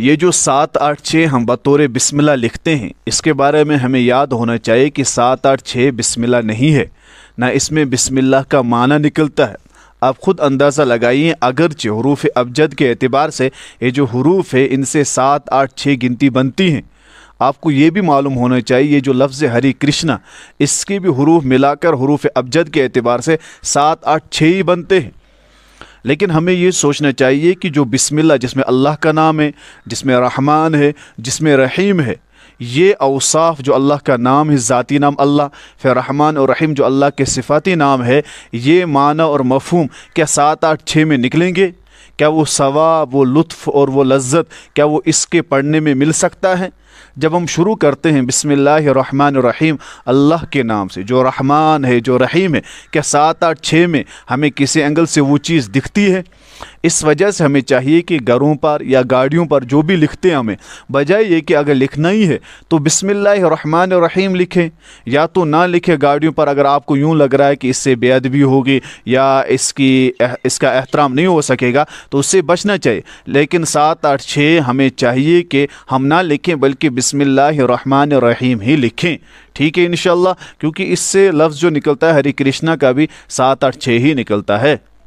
ये जो सात आठ छः हम बतौर बिस्मिल्ला लिखते हैं इसके बारे में हमें याद होना चाहिए कि सात आठ छः बिस्मिल्ला नहीं है ना इसमें बिस्मिल्लाह का माना निकलता है आप ख़ुद अंदाज़ा लगाइए अगरचे हरूफ अबजद के अतबार से ये जो हरूफ है इनसे सात आठ छः गिनती बनती हैं आपको ये भी मालूम होना चाहिए ये जो लफ्ज़ हरी कृष्णा इसके भी हरूफ मिलाकर हरूफ अबजद के अतबार से सात आठ छः ही बनते हैं लेकिन हमें ये सोचना चाहिए कि जो बिस्मिल्लाह जिसमें अल्लाह का नाम है जिसमें रहमान है जिसमें रहीम है ये अवसाफ़ जो अल्लाह का नाम है ज़ाती नाम अल्लाह फिर रहमान और रहीम जो अल्लाह के सिफाती नाम है ये माना और मफहम क्या सात आठ छः में निकलेंगे क्या वो सवाब वो लुत्फ़ और वो लज्जत क्या वो इसके पढ़ने में मिल सकता है जब हम शुरू करते हैं बिसमान अल्लाह के नाम से जो रहमान है जो रहीम है क्या सात आठ छः में हमें किसी एंगल से वो चीज़ दिखती है इस वजह से हमें चाहिए कि घरों पर या गाड़ियों पर जो भी लिखते हैं हमें बजाय ये कि अगर लिखना ही है तो बिसमिल्ल रहीम लिखें या तो ना लिखें गाड़ियों पर अगर आपको यूँ लग रहा है कि इससे बेअदबी होगी या इसकी इसका एहतराम नहीं हो सकेगा तो उससे बचना चाहिए लेकिन सात आठ छः हमें चाहिए कि हम ना लिखें बल्कि बिसमिल्ल रहीम ही लिखें ठीक है इन क्योंकि इससे लफ्ज़ जो निकलता है हरी कृष्णा का भी सात आठ छः ही निकलता है